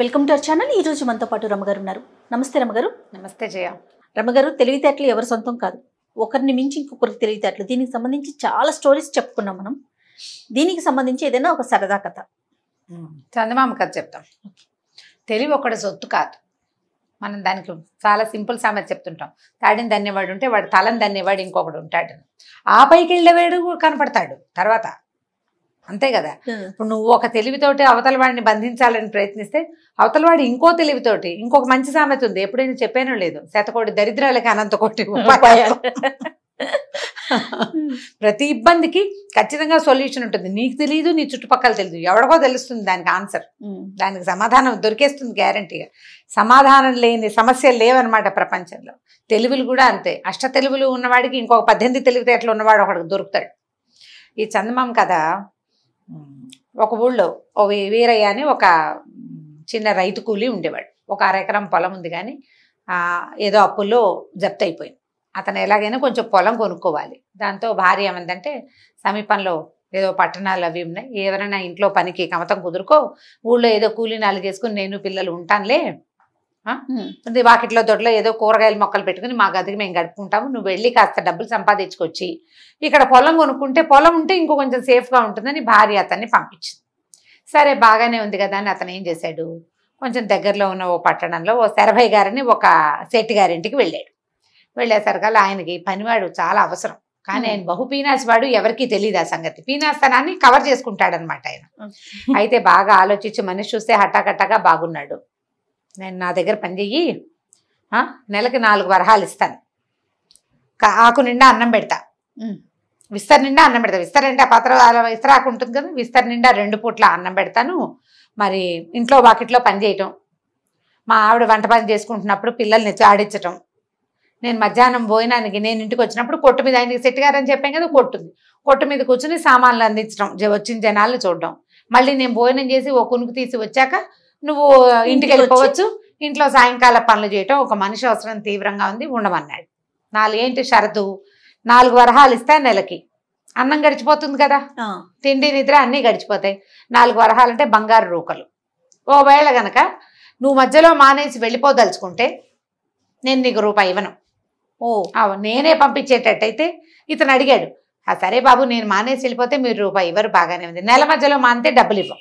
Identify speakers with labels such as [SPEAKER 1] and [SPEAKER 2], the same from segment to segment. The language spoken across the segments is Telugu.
[SPEAKER 1] వెల్కమ్ టు అవర్ ఛానల్ ఈ రోజు మనతో పాటు రమగారు ఉన్నారు నమస్తే రమగారు నమస్తే జయ రమగారు తెలివితేటలు ఎవరి సొంతం కాదు ఒకరిని మించి ఇంకొకరికి తెలివితేటలు దీనికి సంబంధించి చాలా స్టోరీస్ చెప్పుకున్నాం మనం దీనికి సంబంధించి ఏదైనా ఒక సరదా కథ చందమామ కథ చెప్తాం తెలివి ఒకటి సొత్తు కాదు మనం దానికి చాలా సింపుల్ సామెత చెప్తుంటాం తాడిని దన్నేవాడు ఉంటే వాడు తలని దన్నేవాడు ఇంకొకడు ఉంటాడు ఆ పైకి వెళ్ళేవాడు కనపడతాడు తర్వాత అంతే కదా ఇప్పుడు నువ్వు ఒక తెలివితోటి అవతల వాడిని బంధించాలని ప్రయత్నిస్తే అవతల వాడు ఇంకో తెలివితోటి ఇంకొక మంచి సామెత ఉంది ఎప్పుడైనా చెప్పాను లేదు శతకోటి దరిద్రాలకి అనంతకోటి ఉపాయాలు ప్రతి ఇబ్బందికి ఖచ్చితంగా సొల్యూషన్ ఉంటుంది నీకు తెలియదు నీ చుట్టుపక్కల తెలియదు ఎవడికో తెలుస్తుంది దానికి ఆన్సర్ దానికి సమాధానం దొరికేస్తుంది గ్యారంటీగా సమాధానం లేని సమస్యలు లేవన్నమాట ప్రపంచంలో తెలుగులు కూడా అంతే అష్ట తెలుగులు ఉన్నవాడికి ఇంకొక పద్దెనిమిది తెలివితేటలు ఉన్నవాడు ఒకడికి దొరుకుతాడు ఈ చందమామ కథ ఒక ఊళ్ళో ఓ వీరయ్య అని ఒక చిన్న రైతు కూలి ఉండేవాడు ఒక అరెకరం పొలం ఉంది కానీ ఏదో అప్పుల్లో జప్తు అయిపోయింది అతను ఎలాగైనా కొంచెం పొలం కొనుక్కోవాలి దాంతో భార్య ఏమందంటే సమీపంలో ఏదో పట్టణాలు అవి ఉన్నాయి ఎవరైనా ఇంట్లో పనికి కమతం కుదురుకో ఊళ్ళో ఏదో కూలి చేసుకుని నేను పిల్లలు ఉంటానులే నీ వాకిట్లో దొడ్లో ఏదో కూరగాయల మొక్కలు పెట్టుకుని మా గదికి మేము గడుపుకుంటాము నువ్వు వెళ్ళి కాస్త డబ్బులు సంపాదించుకొచ్చి ఇక్కడ పొలం కొనుక్కుంటే పొలం ఉంటే ఇంకో కొంచెం సేఫ్గా ఉంటుందని భార్య అతన్ని పంపించింది సరే బాగానే ఉంది కదా అని అతను ఏం చేశాడు కొంచెం దగ్గరలో ఉన్న ఓ పట్టణంలో ఓ శరభయ్య గారిని ఒక శెట్టి గారింటికి వెళ్ళాడు వెళ్ళేసరికల్లా ఆయనకి పనివాడు చాలా అవసరం కానీ ఆయన బహు పీనాసి వాడు ఎవరికి తెలియదు ఆ సంగతి పీనాస్తనాన్ని కవర్ చేసుకుంటాడనమాట ఆయన అయితే బాగా ఆలోచించి మనిషి చూస్తే హఠాకట్టగా బాగున్నాడు నేను నా దగ్గర పని చెయ్యి నెలకి నాలుగు వరహాలు ఇస్తాను ఆకు నిండా అన్నం పెడతా విస్తరి నిండా అన్నం పెడతా విస్తర్ నిండా పాత్ర విస్తర ఆకు ఉంటుంది కదా విస్తరి నిండా రెండు పూట్ల అన్నం పెడతాను మరి ఇంట్లో వాకిట్లో పని చేయటం మా ఆవిడ వంట పని చేసుకుంటున్నప్పుడు పిల్లల్ని ఆడించటం నేను మధ్యాహ్నం పోయినానికి నేను ఇంటికి వచ్చినప్పుడు కొట్టు మీద ఆయనకి సెట్ గారని చెప్పాను కదా కొట్టుంది కొట్టు మీద కూర్చుని సామాన్లు అందించడం వచ్చిన జనాలను చూడడం మళ్ళీ నేను భోజనం చేసి ఓ కునుకు తీసి వచ్చాక నువ్వు ఇంటికి వెళ్ళిపోవచ్చు ఇంట్లో సాయంకాల పనులు చేయటం ఒక మనిషి అవసరం తీవ్రంగా ఉంది ఉండమన్నాడు నాలుగు ఏంటి షరతు నాలుగు వరహాలు ఇస్తాయి నెలకి అన్నం గడిచిపోతుంది కదా తిండి నిద్ర అన్నీ గడిచిపోతాయి నాలుగు వరహాలు అంటే బంగారు రూకలు ఓవేళ గనక నువ్వు మధ్యలో మానేసి వెళ్ళిపోదలుచుకుంటే నేను నీకు రూపాయి ఇవ్వను ఓ నేనే పంపించేటట్టయితే ఇతను అడిగాడు సరే బాబు నేను మానేసి వెళ్ళిపోతే మీరు రూపాయి ఇవ్వరు బాగానే ఉంది నెల మధ్యలో మానితే డబ్బులు ఇవ్వం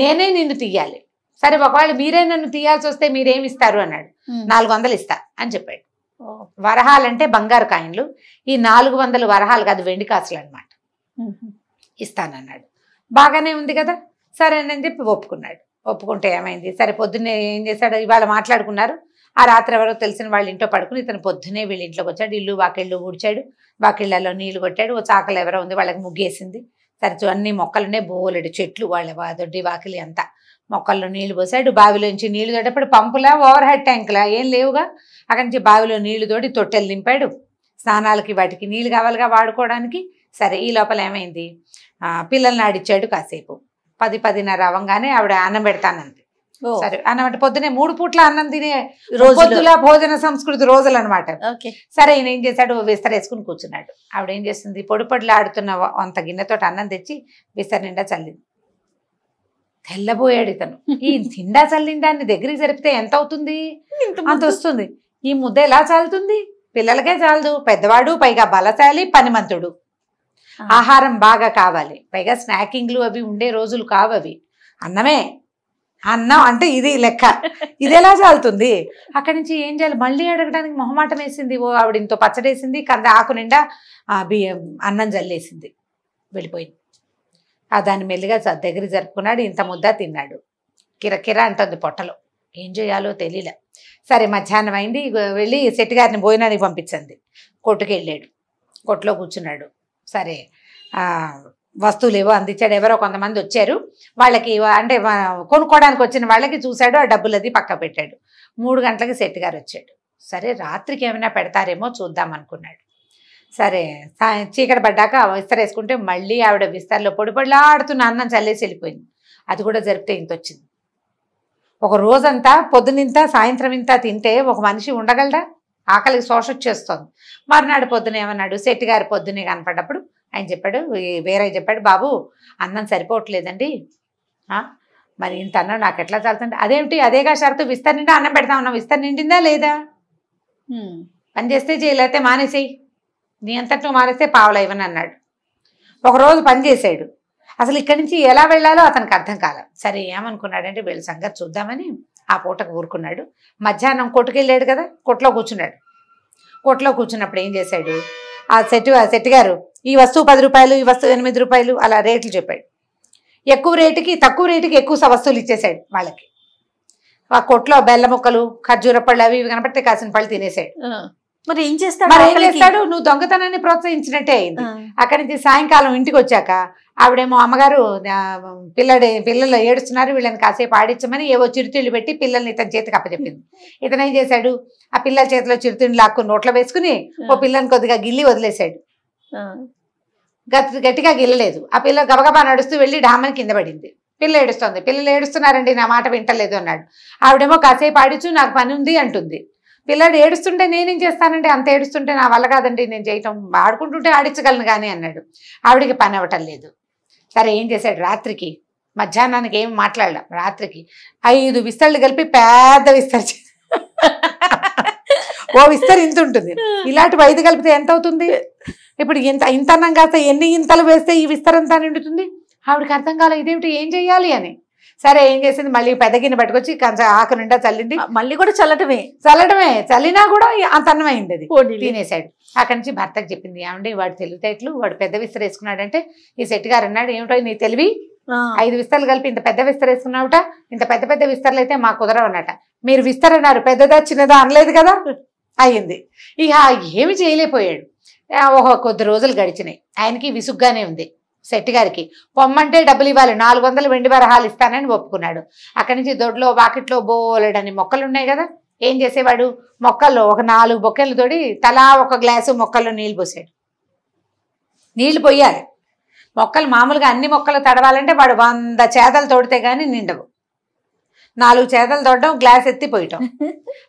[SPEAKER 1] నేనే నిన్ను తీయాలి సరే ఒకవేళ మీరే నన్ను తీయాల్సి వస్తే మీరేమి ఇస్తారు అన్నాడు నాలుగు వందలు ఇస్తా అని చెప్పాడు వరహాలంటే బంగారు కాయిన్లు ఈ నాలుగు వందలు వరహాలు కాదు వెండి కాసులు అనమాట ఇస్తానన్నాడు బాగానే ఉంది కదా సరేనని చెప్పి ఒప్పుకున్నాడు ఒప్పుకుంటే ఏమైంది సరే పొద్దున్నే ఏం చేశాడు ఇవాళ మాట్లాడుకున్నారు ఆ రాత్రి ఎవరో తెలిసిన వాళ్ళ ఇంట్లో పడుకుని ఇతను పొద్దునే వీళ్ళ ఇంట్లోకి వచ్చాడు ఇల్లు వాకిళ్ళు ఊడ్చాడు వాకిళ్ళలో నీళ్లు కొట్టాడు ఓ చాకలు ఎవరో ఉంది వాళ్ళకి ముగ్గేసింది తరచు అన్ని మొక్కలునే బోలెడు చెట్లు వాళ్ళ దొడ్డి వాకిలి అంతా మొక్కల్లో నీళ్లు పోసాడు బావిలోంచి నీళ్లు తోటప్పుడు పంపులా ఓవర్ హెడ్ ట్యాంకులా ఏం లేవుగా అక్కడి నుంచి బావిలో నీళ్లు తోడి తొట్టెలు నింపాడు స్నానాలకి వాటికి నీళ్ళు కావాలిగా వాడుకోవడానికి సరే ఈ లోపల ఏమైంది పిల్లల్ని ఆడిచ్చాడు కాసేపు పది పదిన్నర అవ్వగానే ఆవిడ అన్నం పెడతానంది సరే అన్నమాట పొద్దునే మూడు పూట్ల అన్నం తినే పొద్దుల భోజన సంస్కృతి రోజులు అనమాట సరే ఈయన ఏం చేశాడు విస్తరేసుకుని కూర్చున్నాడు ఆవిడ ఏం చేస్తుంది పొడి పొడిలో ఆడుతున్న అంత గిన్నెతో అన్నం తెచ్చి విస్తర నిండా చల్లింది తెల్లబోయాడు ఇతను ఈ తిండా చల్లిండా అని దగ్గరికి జరిపితే ఎంత అవుతుంది అంత వస్తుంది ఈ ముద్ద ఎలా చాలుతుంది పిల్లలకే చాలదు పెద్దవాడు పైగా బలశాలి పనిమంతుడు ఆహారం బాగా కావాలి పైగా స్నాకింగ్లు అవి ఉండే రోజులు కావవి అన్నమే అన్నం అంటే ఇది లెక్క ఇది ఎలా చాలుతుంది అక్కడి నుంచి ఏం చేయాలి మళ్ళీ అడగడానికి మొహమాటం వేసింది ఓ ఆవిడ ఇంత పచ్చడేసింది కంద ఆకు నిండా బియ్యం అన్నం జల్లేసింది వెళ్ళిపోయింది దాన్ని మెల్లిగా దగ్గర జరుపుకున్నాడు ఇంత ముద్ద తిన్నాడు కిరకిర అంటుంది పొట్టలో ఏం చేయాలో తెలియలే సరే మధ్యాహ్నం అయింది వెళ్ళి సెట్ గారిని భోజనానికి పంపించింది కొట్టుకు వెళ్ళాడు కొట్టులో కూర్చున్నాడు సరే వస్తువులు ఏవో అందించాడు ఎవరో కొంతమంది వచ్చారు వాళ్ళకి అంటే కొనుక్కోవడానికి వచ్చిన వాళ్ళకి చూశాడు ఆ డబ్బులు అది పక్క పెట్టాడు మూడు గంటలకి సెట్ గారు వచ్చాడు సరే రాత్రికి ఏమైనా పెడతారేమో చూద్దాం అనుకున్నాడు సరే చీకటి పడ్డాక విస్తరేసుకుంటే మళ్ళీ ఆవిడ విస్తరలో పొడి పొడిలాడుతున్న అన్నం చల్లేసి వెళ్ళిపోయింది అది కూడా జరిపితే ఇంత వచ్చింది ఒక రోజంతా పొద్దునింత సాయంత్రం ఇంత తింటే ఒక మనిషి ఉండగలరా ఆకలికి శోష వచ్చేస్తుంది మరునాడు పొద్దున ఏమన్నాడు సెట్ గారు పొద్దునే కనపడ్డప్పుడు ఆయన చెప్పాడు వేరే చెప్పాడు బాబు అన్నం సరిపోవట్లేదండి మరి ఇంత అన్నం నాకు ఎట్లా చాలుతుంది అదేమిటి అదేగా షరతు విస్తరి నిండా అన్నం పెడతా ఉన్నాం విస్తర్ నిండిందా లేదా పని చేస్తే చేయలేతే మానేసేయి నీ అంతట్లో మానేస్తే పావులైవని అన్నాడు ఒకరోజు పని చేశాడు అసలు ఇక్కడి నుంచి ఎలా వెళ్ళాలో అతనికి అర్థం కాల సరే ఏమనుకున్నాడంటే వీళ్ళ సంగతి చూద్దామని ఆ పూటకు ఊరుకున్నాడు మధ్యాహ్నం కొట్టుకెళ్ళాడు కదా కొట్లో కూర్చున్నాడు కొట్లో కూర్చున్నప్పుడు ఏం చేశాడు ఆ సెట్ ఆ సెట్ గారు ఈ వస్తువు పది రూపాయలు ఈ వస్తువు ఎనిమిది రూపాయలు అలా రేట్లు చెప్పాడు ఎక్కువ రేటుకి తక్కువ రేటుకి ఎక్కువ వస్తువులు ఇచ్చేసాడు వాళ్ళకి ఆ కొట్లో బెల్ల ముక్కలు ఖర్జూర పళ్ళు అవి ఇవి కనపడితే కాసిన పళ్ళు తినేసాడు మరి ఏం చేస్తాడు మరి ఏం చేస్తాడు నువ్వు దొంగతనాన్ని ప్రోత్సహించినట్టే అయింది అక్కడి నుంచి సాయంకాలం ఇంటికి వచ్చాక ఆవిడేమో అమ్మగారు పిల్లడి పిల్లలు ఏడుస్తున్నారు వీళ్ళని కాసేపు ఆడించమని ఏవో చిరుతిళ్ళు పెట్టి పిల్లల్ని ఇతని చేతికి అప్పచెప్పింది ఇతను ఏం చేశాడు ఆ పిల్లల చేతిలో చిరుతిళ్ళు లాక్కుని నోట్లో వేసుకుని ఓ పిల్లని కొద్దిగా గిల్లి వదిలేశాడు గట్టిగా గిల్లలేదు ఆ పిల్ల గబగబా నడుస్తూ వెళ్ళి డామని కింద పడింది పిల్ల ఏడుస్తుంది పిల్లలు ఏడుస్తున్నారండి నా మాట వింటలేదు అన్నాడు ఆవిడేమో కాసేపు ఆడిచు నాకు పని ఉంది అంటుంది పిల్లాడు ఏడుస్తుంటే నేనేం చేస్తానంటే అంత ఏడుస్తుంటే నా వల్ల కాదండి నేను చేయటం ఆడుకుంటుంటే ఆడించగలను కానీ అన్నాడు ఆవిడికి పని అవ్వటం లేదు సరే ఏం చేశాడు రాత్రికి మధ్యాహ్నానికి ఏం మాట్లాడలేం రాత్రికి ఐదు విస్తళ్ళు కలిపి పెద్ద విస్తరి ఓ విస్తరి ఇంత ఉంటుంది ఇలాంటివి ఐదు కలిపితే ఎంత అవుతుంది ఇప్పుడు ఇంత ఇంత అన్నం కాస్త ఎన్ని ఇంతలు వేస్తే ఈ విస్తరంతా నిండుతుంది ఆవిడకి అర్థం కాలే ఇదేమిటి ఏం చెయ్యాలి అని సరే ఏం చేసింది మళ్ళీ పెద్ద గిన్నె పట్టుకొచ్చి ఆకు నిండా చల్లింది మళ్ళీ కూడా చల్లటమే చల్లటమే చల్లినా కూడా అన్నమైంది అది తినేసాడు అక్కడి నుంచి భర్తకు చెప్పింది ఏమండి వాడు తెలివితేటలు వాడు పెద్ద విస్తరేసుకున్నాడంటే ఈ సెట్ గారు అన్నాడు ఏమిటో నీ తెలివి ఐదు విస్తరలు కలిపి ఇంత పెద్ద విస్తర వేసుకున్నావుట ఇంత పెద్ద పెద్ద విస్తరలు అయితే కుదరవు అన్నట మీరు విస్తర అన్నారు పెద్దదా చిన్నదా అనలేదు కదా అయ్యింది ఇక ఏమి చేయలేకపోయాడు ఓహో కొద్ది రోజులు గడిచినాయి ఆయనకి విసుగ్గానే ఉంది శెట్టి గారికి పొమ్మంటే డబ్బులు ఇవ్వాలి నాలుగు వందలు వెండి వరహాలు ఇస్తానని ఒప్పుకున్నాడు అక్కడి నుంచి దొడ్లో వాకిట్లో బోలెడని మొక్కలు ఉన్నాయి కదా ఏం చేసేవాడు మొక్కల్లో ఒక నాలుగు బొక్కెలు తోడి తలా ఒక గ్లాసు మొక్కల్లో నీళ్ళు పోసాడు నీళ్లు పోయాలి మొక్కలు మామూలుగా అన్ని మొక్కలు తడవాలంటే వాడు వంద చేతలు తోడితే కానీ నిండవు నాలుగు చేతలు దొడ్డం గ్లాస్ ఎత్తిపోయటం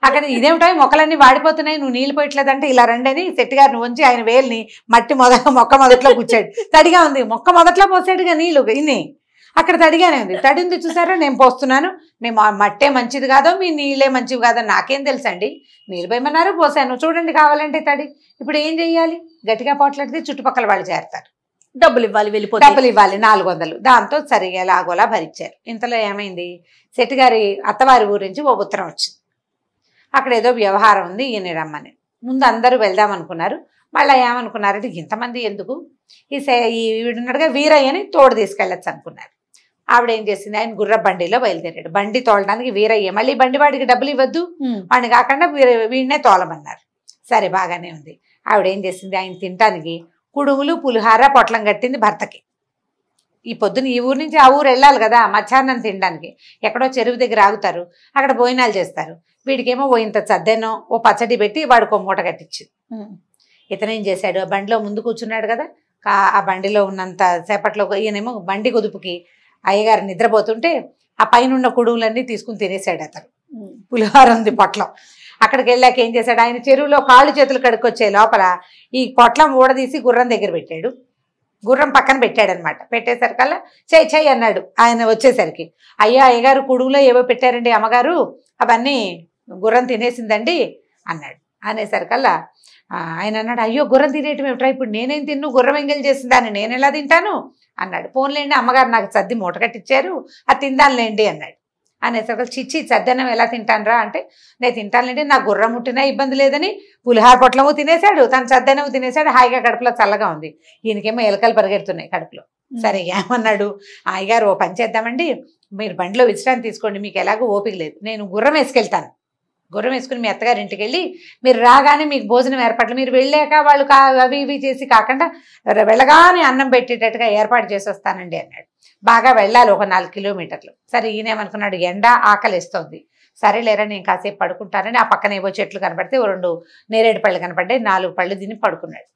[SPEAKER 1] అక్కడ ఇదేమిటో మొక్కలన్నీ వాడిపోతున్నాయి నువ్వు నీళ్ళు పోయట్లేదంటే ఇలా రండని శెట్టి గారిని ఉంచి ఆయన వేలిని మట్టి మొద మొక్క మొదట్లో కూర్చాడు తడిగా ఉంది మొక్క మొదట్లో పోసాడుగా నీళ్ళు ఇన్ని అక్కడ తడిగానే ఉంది తడింది చూసారా నేను పోస్తున్నాను మేము మట్టే మంచిది కాదో మీ నీళ్ళే మంచివి కాదో నాకేం తెలుసండి నీళ్ళు పోయమన్నారు పోసాను చూడండి కావాలంటే తడి ఇప్పుడు ఏం చెయ్యాలి గట్టిగా పోట్లాడితే చుట్టుపక్కల వాళ్ళు చేరతారు డబ్బులు ఇవ్వాలి వెళ్ళిపోతే డబ్బులు ఇవ్వాలి నాలుగు వందలు దాంతో సరిగా లాగోలా భరించారు ఇంతలో ఏమైంది శెట్టి గారి అత్తవారి గురించి ఓ ఉత్తరం వచ్చింది అక్కడ ఏదో వ్యవహారం ఉంది ఈయన రమ్మని ముందు అందరూ వెళ్దాం అనుకున్నారు మళ్ళీ ఏమనుకున్నారంటే ఇంతమంది ఎందుకు ఈ ఈవిడున్నట్టుగా వీరయ్యని తోడు తీసుకెళ్ళచ్చు అనుకున్నారు ఆవిడ ఏం చేసింది ఆయన గుర్ర బండిలో బయలుదేరాడు బండి తోలడానికి వీరయ్య మళ్ళీ బండి వాడికి డబ్బులు ఇవ్వద్దు వాడిని కాకుండా వీడినే తోలమన్నారు సరే బాగానే ఉంది ఆవిడ ఏం చేసింది ఆయన తినటానికి కుడుములు పులిహార పొట్లం కట్టింది భర్తకి ఈ పొద్దున ఈ ఊరు నుంచి ఆ ఊరు వెళ్ళాలి కదా మధ్యాహ్నం తినడానికి ఎక్కడో చెరువు దగ్గర ఆగుతారు అక్కడ భోజనాలు చేస్తారు వీడికేమో ఓ ఇంత చద్దెనో ఓ పచ్చడి పెట్టి వాడికో మూట కట్టించింది ఇతనేం చేశాడు ఆ బండిలో ముందు కూర్చున్నాడు కదా ఆ బండిలో ఉన్నంత సేపట్లో ఈయనేమో బండి కుదుపుకి అయ్యగారు నిద్రపోతుంటే ఆ పైన ఉన్న కుడుములన్నీ తీసుకుని తినేశాడు అతను పులిహార ఉంది పొట్లం అక్కడికి వెళ్ళాక ఏం చేశాడు ఆయన చెరువులో కాళ్ళు చేతులు కడుక్కొచ్చే లోపల ఈ పొట్లం ఊడదీసి గుర్రం దగ్గర పెట్టాడు గుర్రం పక్కన పెట్టాడనమాట పెట్టేసరికల్లా చేయి చేయి అన్నాడు ఆయన వచ్చేసరికి అయ్యా అయ్యగారు కుడుగులో ఏవో పెట్టారండి అమ్మగారు అవన్నీ గుర్రం తినేసిందండి అన్నాడు అనేసరికల్లా ఆయన అన్నాడు అయ్యో గుర్రం తినేయటం ఏమిట్రా ఇప్పుడు నేనేం తిన్ను గుర్రం ఎంగిల్ చేసిందాన్ని నేను ఎలా తింటాను అన్నాడు పోన్లేండి అమ్మగారు నాకు సర్ది మూటకట్టిచ్చారు అది తిందానులేండి అన్నాడు అనేసరికి చిచ్చి సద్దన్నం ఎలా తింటానరా అంటే నేను తింటానంటే నా గుర్రం ముట్టినా ఇబ్బంది లేదని పులిహార పొట్లము తినేశాడు తను సద్దనము తినేశాడు హాయిగా కడుపులో చల్లగా ఉంది ఈయనకేమో ఎలకలు పరిగెడుతున్నాయి కడుపులో సరే ఏమన్నాడు ఆయగారు ఓ పని చేద్దామండి మీరు బండిలో విశ్రాంతి తీసుకోండి మీకు ఎలాగో ఓపిక లేదు నేను గుర్రం వేసుకెళ్తాను గుర్రం వేసుకుని మీ అత్తగారి ఇంటికి వెళ్ళి మీరు రాగానే మీకు భోజనం ఏర్పాట్లు మీరు వెళ్ళాక వాళ్ళు అవి ఇవి చేసి కాకుండా వెళ్ళగానే అన్నం పెట్టేటట్టుగా ఏర్పాటు చేసి వస్తానండి అన్నాడు బాగా వెళ్ళాలి ఒక నాలుగు కిలోమీటర్లు సరే ఈయనేమనుకున్నాడు ఎండ ఆకలిస్తోంది సరే లేరా నేను కాసేపు పడుకుంటానని ఆ పక్కన ఏవో చెట్లు కనపడితే రెండు నేరేడు పళ్ళు కనపడ్డాయి నాలుగు పళ్ళు తిని పడుకున్నాడు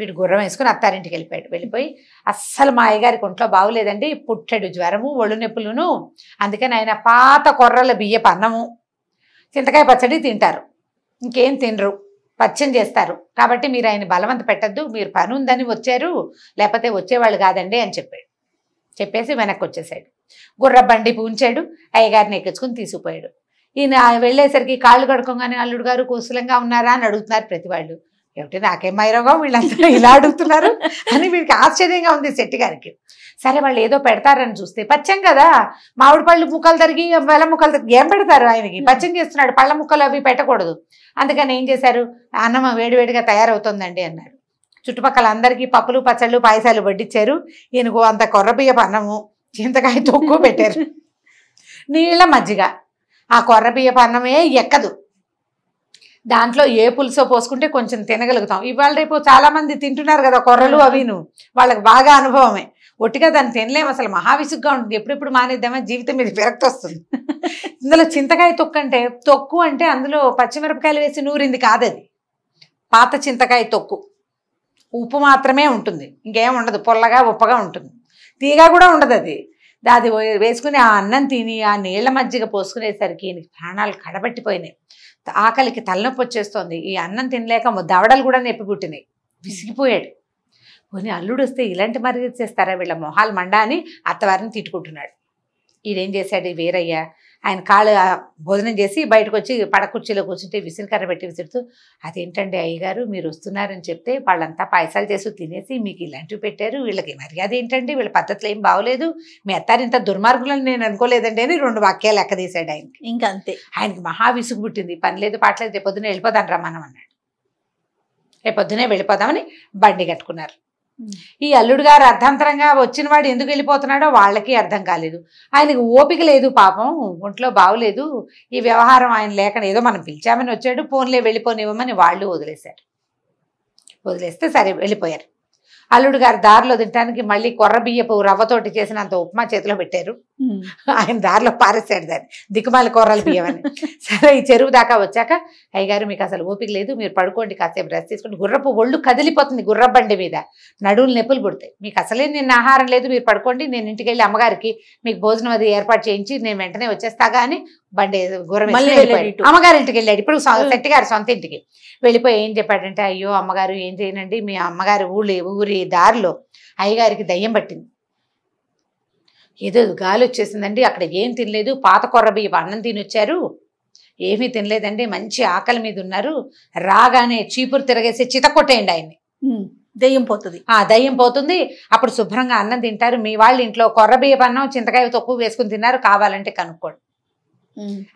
[SPEAKER 1] వీడు గుర్రం వేసుకుని అత్తారింటికి వెళ్ళిపోయాడు వెళ్ళిపోయి అస్సలు మా అయ్యగారికి ఒంట్లో బాగులేదండి పుట్టాడు జ్వరము ఒళ్ళు నొప్పులును అందుకని ఆయన పాత కొర్రల బియ్యపు అన్నము చింతకాయ పచ్చడి తింటారు ఇంకేం తినరు పచ్చం చేస్తారు కాబట్టి మీరు ఆయన బలవంత పెట్టద్దు మీరు పని ఉందని వచ్చారు లేకపోతే వచ్చేవాళ్ళు కాదండి అని చెప్పాడు చెప్పేసి వెనక్కి వచ్చేసాడు గుర్ర బండి పూంచాడు అయ్యగారిని ఎక్కించుకుని తీసుకుపోయాడు ఈయన వెళ్ళేసరికి కాళ్ళు కడుకోగానే అల్లుడు గారు కోసలంగా ఉన్నారా అని అడుగుతున్నారు ప్రతి వాళ్ళు ఏమిటి నాకేం మైరోగా వీళ్ళంతా ఇలా అడుగుతున్నారు అని వీడికి ఆశ్చర్యంగా ఉంది శెట్టి గారికి సరే వాళ్ళు ఏదో పెడతారని చూస్తే పచ్చం కదా మామిడి పళ్ళు ముక్కలు తరిగి వెళ్ళ ముక్కలు తరిగి ఏం పెడతారు ఆయనకి పచ్చం చేస్తున్నాడు పళ్ళ ముక్కలు అవి పెట్టకూడదు అందుకని ఏం చేశారు అన్నం వేడివేడిగా తయారవుతుందండి అన్నారు చుట్టుపక్కల అందరికీ పప్పులు పచ్చళ్ళు పాయసాలు వడ్డించారు ఈయనకు అంత కొర్రబియ్య పన్నము చింతకాయ తొక్కు పెట్టారు నీళ్ళ మజ్జిగ ఆ కొర్రబియ్య పన్నమే ఎక్కదు దాంట్లో ఏ పులుసో పోసుకుంటే కొంచెం తినగలుగుతాం ఇవాళ రేపు చాలామంది తింటున్నారు కదా కొర్రలు అవి వాళ్ళకి బాగా అనుభవమే ఒట్టిగా దాన్ని తినలేము అసలు మహావిసుగ్గా ఉంటుంది ఎప్పుడెప్పుడు మానేద్దామని జీవితం మీద విరక్తి వస్తుంది ఇందులో చింతకాయ తొక్కు అంటే తొక్కు అంటే అందులో పచ్చిమిరపకాయలు వేసి నూరింది కాదది పాత చింతకాయ తొక్కు ఉప్పు మాత్రమే ఉంటుంది ఇంకేం ఉండదు పొల్లగా ఉప్పగా ఉంటుంది తీగా కూడా ఉండదు అది అది వేసుకుని ఆ అన్నం తిని ఆ నీళ్ల మజ్జిగ పోసుకునేసరికి ఈయనకి ప్రాణాలు కడబట్టిపోయినాయి ఆకలికి తలనొప్పి వచ్చేస్తుంది ఈ అన్నం తినలేక దవడలు కూడా నొప్పి పుట్టినాయి విసిగిపోయాడు పోనీ అల్లుడు వస్తే ఇలాంటి మర్యాద చేస్తారా వీళ్ళ మొహాలు మండా అని అత్తవారిని తిట్టుకుంటున్నాడు ఈడేం చేశాడు వీరయ్య ఆయన కాళ్ళు భోజనం చేసి బయటకు వచ్చి పడకుర్చీలో కూర్చుంటే విసిరికర్ర పెట్టి విసిరుతూ అదేంటండి అయ్యగారు మీరు వస్తున్నారని చెప్తే వాళ్ళంతా పాయసాలు చేసి తినేసి మీకు ఇలాంటివి పెట్టారు వీళ్ళకి మర్యాద ఏంటండి వీళ్ళ పద్ధతులు ఏం బాగోలేదు మీ అత్తారు ఇంత దుర్మార్గులను నేను అనుకోలేదండి అని రెండు వాక్యాలు లెక్క తీశాడు ఆయనకి ఇంకా అంతే ఆయనకి మహా విసుగు పుట్టింది పని లేదు పాటలేదు రేపొద్దున వెళ్ళిపోదాను రమ్మన్నాడు రేపొద్దునే వెళ్ళిపోదామని బండి కట్టుకున్నారు ఈ అల్లుడు గారు అర్ధంతరంగా వచ్చిన వాడు ఎందుకు వెళ్ళిపోతున్నాడో వాళ్ళకి అర్థం కాలేదు ఆయనకు ఓపిక లేదు పాపం ఒంట్లో బాగులేదు ఈ వ్యవహారం ఆయన లేక ఏదో మనం పిలిచామని వచ్చాడు ఫోన్లే వెళ్ళిపోనివ్వమని వాళ్ళు వదిలేశారు వదిలేస్తే సరే వెళ్ళిపోయారు అల్లుడు గారు దారిలో తినడానికి మళ్ళీ కొర్ర బియ్యపు రవ్వతోటి చేసినంత ఉప్మా చేతిలో పెట్టారు ఆయన దారిలో పారేసాడు దాన్ని దిక్కుమాల కూరలు బియ్యమని సరే ఈ చెరువు దాకా వచ్చాక అయ్యగారు మీకు అసలు ఓపిక లేదు మీరు పడుకోండి కాసేపు రెస్ట్ తీసుకోండి గుర్రపు ఒళ్ళు కదిలిపోతుంది గుర్రబండి మీద నడువులు నెప్పులు పుడతాయి మీకు అసలే నేను ఆహారం లేదు మీరు పడుకోండి నేను ఇంటికి వెళ్ళి అమ్మగారికి మీకు భోజనం అది ఏర్పాటు చేయించి నేను వెంటనే వచ్చేస్తా అని బండి గుర్రం అమ్మగారి ఇంటికి వెళ్ళాడు ఇప్పుడు సొంత గారు సొంత ఇంటికి వెళ్ళిపోయి ఏం చెప్పాడంటే అయ్యో అమ్మగారు ఏం చేయనండి మీ అమ్మగారి ఊళ్ళు ఊరి దారిలో అయ్యగారికి దయ్యం పట్టింది ఏదో గాలి వచ్చేసిందండి అక్కడ ఏం తినలేదు పాత కొర్రబియ్య అన్నం తినొచ్చారు ఏమీ తినలేదండి మంచి ఆకలి మీద ఉన్నారు రాగానే చీపురు తిరగేసి కొట్టేయండి ఆయన్ని దయ్యం పోతుంది ఆ దయ్యం పోతుంది అప్పుడు శుభ్రంగా అన్నం తింటారు మీ వాళ్ళ ఇంట్లో కొర్రబియ్య అన్నం చింతకాయ తొక్కు వేసుకుని తిన్నారు కావాలంటే కనుక్కోడు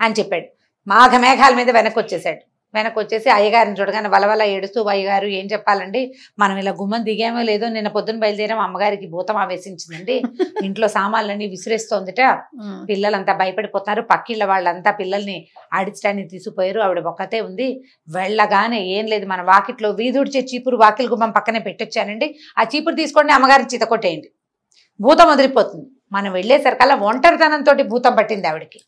[SPEAKER 1] అని చెప్పాడు మాఘ మేఘాల మీద వెనక్కి వచ్చేసాడు వెనక్కి వచ్చేసి అయ్యగారిని చూడగానే వలవల ఏడుస్తూ అయ్యగారు ఏం చెప్పాలండి మనం ఇలా గుమ్మం దిగామో లేదో నిన్న పొద్దున బయలుదేరాం అమ్మగారికి భూతం ఆవేశించిందండి ఇంట్లో సామాన్లన్నీ విసిరేస్తోందిట పిల్లలంతా భయపడిపోతున్నారు పక్కిళ్ళ వాళ్ళంతా పిల్లల్ని ఆడించడానికి తీసుకుపోయారు ఆవిడ ఒక్కతే ఉంది వెళ్ళగానే ఏం లేదు మన వాకిట్లో వీధుడిచే చీపురు వాకిల్ గుమ్మం పక్కనే పెట్టొచ్చానండి ఆ చీపురు తీసుకోండి అమ్మగారిని చితకొట్టేయండి భూతం వదిలిపోతుంది మనం వెళ్ళేసరికి అలా ఒంటరితనంతో భూతం పట్టింది ఆవిడకి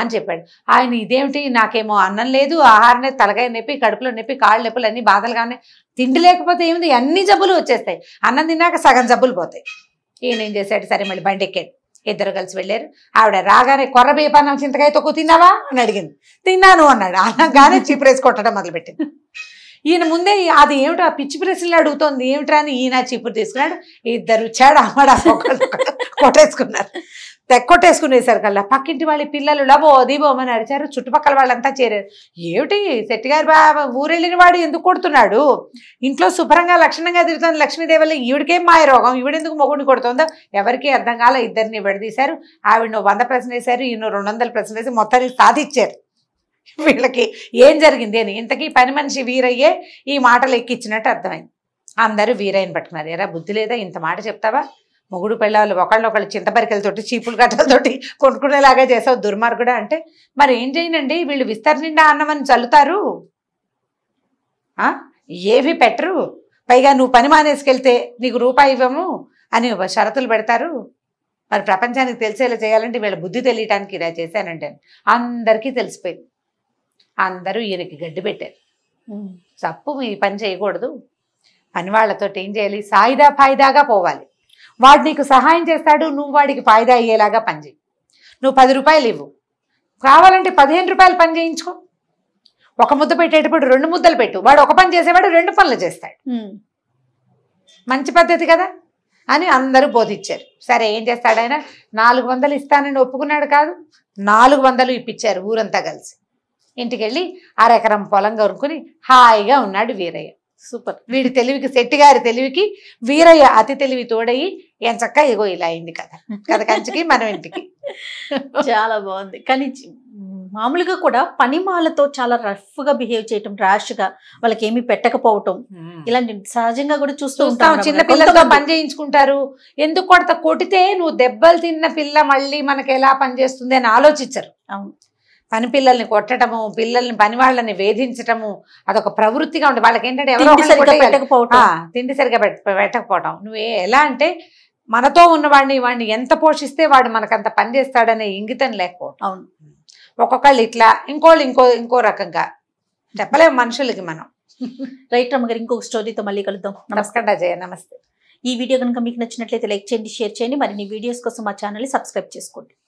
[SPEAKER 1] అని చెప్పాడు ఆయన ఇదేమిటి నాకేమో అన్నం లేదు ఆహారం తలకాయ నొప్పి కడుపులో నొప్పి కాళ్ళు నొప్పులు అన్ని బాధలుగానే తిండి లేకపోతే ఏమిటి అన్ని జబ్బులు వచ్చేస్తాయి అన్నం తిన్నాక సగం జబ్బులు పోతాయి ఈయన ఏం చేశాడు సరే మళ్ళీ బండి ఎక్కాడు ఇద్దరు కలిసి వెళ్ళారు ఆవిడ రాగానే కొర్ర బీపానం చింతకాయ తొక్కు తిన్నావా అని అడిగింది తిన్నాను అన్నాడు కానీ చీపురేసి కొట్టడం మొదలుపెట్టింది ఈయన ముందే అది ఏమిటా పిచ్చి ప్రశ్నలు అడుగుతోంది ఏమిటా అని ఈయన చీపురు తీసుకున్నాడు ఇద్దరు చెడ అమ్మడా కొట్టేసుకున్నారు తెక్కొట్టేసుకునేసరికల్లా పక్కింటి వాళ్ళ పిల్లలు లబో దీబోమని అరిచారు చుట్టుపక్కల వాళ్ళంతా చేరారు ఏమిటి శెట్టిగారు బాబా ఊరెళ్ళిన వాడు ఎందుకు కొడుతున్నాడు ఇంట్లో శుభ్రంగా లక్షణంగా తిరుగుతుంది లక్ష్మీదేవల్ల ఈవిడికేం రోగం ఈవిడెందుకు మొగుడిని కొడుతుందో ఎవరికీ అర్థం కాల ఇద్దరిని విడదీశారు ఆవిడ వంద ప్రశ్న వేశారు ఈయన రెండు వందల ప్రశ్న వేసి మొత్తానికి సాధించారు వీళ్ళకి ఏం జరిగింది అని ఇంతకీ పని మనిషి వీరయ్యే ఈ మాటలు ఎక్కించినట్టు అర్థమైంది అందరూ వీరయ్యని పట్టుకున్నారు ఎరా బుద్ధి లేదా ఇంత మాట చెప్తావా మొగుడు ఒకళ్ళు ఒకళ్ళొకళ్ళు చింతపరికలతోటి చీపులు కట్టలతోటి కొనుక్కునేలాగా చేసావు దుర్మార్గుడా అంటే మరి ఏం చేయనండి వీళ్ళు విస్తరి నిండా అన్నమని చల్లుతారు ఏవి పెట్టరు పైగా నువ్వు పని మానేసుకెళ్తే నీకు రూపాయి ఇవ్వము అని షరతులు పెడతారు మరి ప్రపంచానికి తెలిసేలా చేయాలంటే వీళ్ళ బుద్ధి తెలియటానికి ఇలా చేశానంటే అందరికీ తెలిసిపోయింది అందరూ ఈయనకి గడ్డి పెట్టారు తప్పు ఈ పని చేయకూడదు పని వాళ్లతో ఏం చేయాలి సాయిదా ఫాయిదాగా పోవాలి వాడు నీకు సహాయం చేస్తాడు నువ్వు వాడికి ఫాయిదా అయ్యేలాగా పనిచేయి నువ్వు పది రూపాయలు ఇవ్వు కావాలంటే పదిహేను రూపాయలు పని చేయించుకో ఒక ముద్ద పెట్టేటప్పుడు రెండు ముద్దలు పెట్టు వాడు ఒక పని చేసేవాడు రెండు పనులు చేస్తాడు మంచి పద్ధతి కదా అని అందరూ బోధించారు సరే ఏం చేస్తాడు ఆయన నాలుగు వందలు ఇస్తానని ఒప్పుకున్నాడు కాదు నాలుగు వందలు ఇప్పించారు ఊరంతా కలిసి ఇంటికి వెళ్ళి అరెకరం పొలం కొనుక్కుని హాయిగా ఉన్నాడు వీరయ్య సూపర్ వీడి తెలివికి శెట్టిగారి తెలివికి వీరయ్య అతి తెలివి తోడయి ఎంచక్క ఇగో ఇలా అయింది కథ కథ కంచికి మనం ఇంటికి చాలా బాగుంది కానీ మామూలుగా కూడా పనిమాలతో చాలా రఫ్గా బిహేవ్ చేయటం ర్యాష్గా వాళ్ళకి ఏమి పెట్టకపోవటం ఇలాంటి సహజంగా కూడా చూస్తూ ఉంటాం చిన్న పిల్లలతో పని చేయించుకుంటారు ఎందుకు కొడత కొట్టితే నువ్వు దెబ్బలు తిన్న పిల్ల మళ్ళీ మనకి ఎలా పనిచేస్తుంది అని ఆలోచించరు అవును పని పిల్లల్ని కొట్టడము పిల్లల్ని పని వాళ్ళని వేధించటము అదొక ప్రవృత్తిగా ఉండే వాళ్ళకి ఏంటంటే ఎవరో తిండి సరిగ్గా పెట్టకపోవటం నువ్వు ఎలా అంటే మనతో ఉన్నవాడిని వాడిని ఎంత పోషిస్తే వాడు మనకంత పని చేస్తాడనే ఇంగితం లేకపోవటం అవును ఒక్కొక్కళ్ళు ఇట్లా ఇంకోళ్ళు ఇంకో ఇంకో రకంగా చెప్పలేము మనుషులకి మనం రైట్ రమ్మ గారు ఇంకొక స్టోరీతో మళ్ళీ కలుద్దాం నమస్కారం అజయ్ నమస్తే ఈ వీడియో కనుక మీకు నచ్చినట్లయితే లైక్ చేయండి షేర్ చేయండి మరిన్ని వీడియోస్ కోసం మా ఛానల్ని సబ్స్క్రైబ్ చేసుకోండి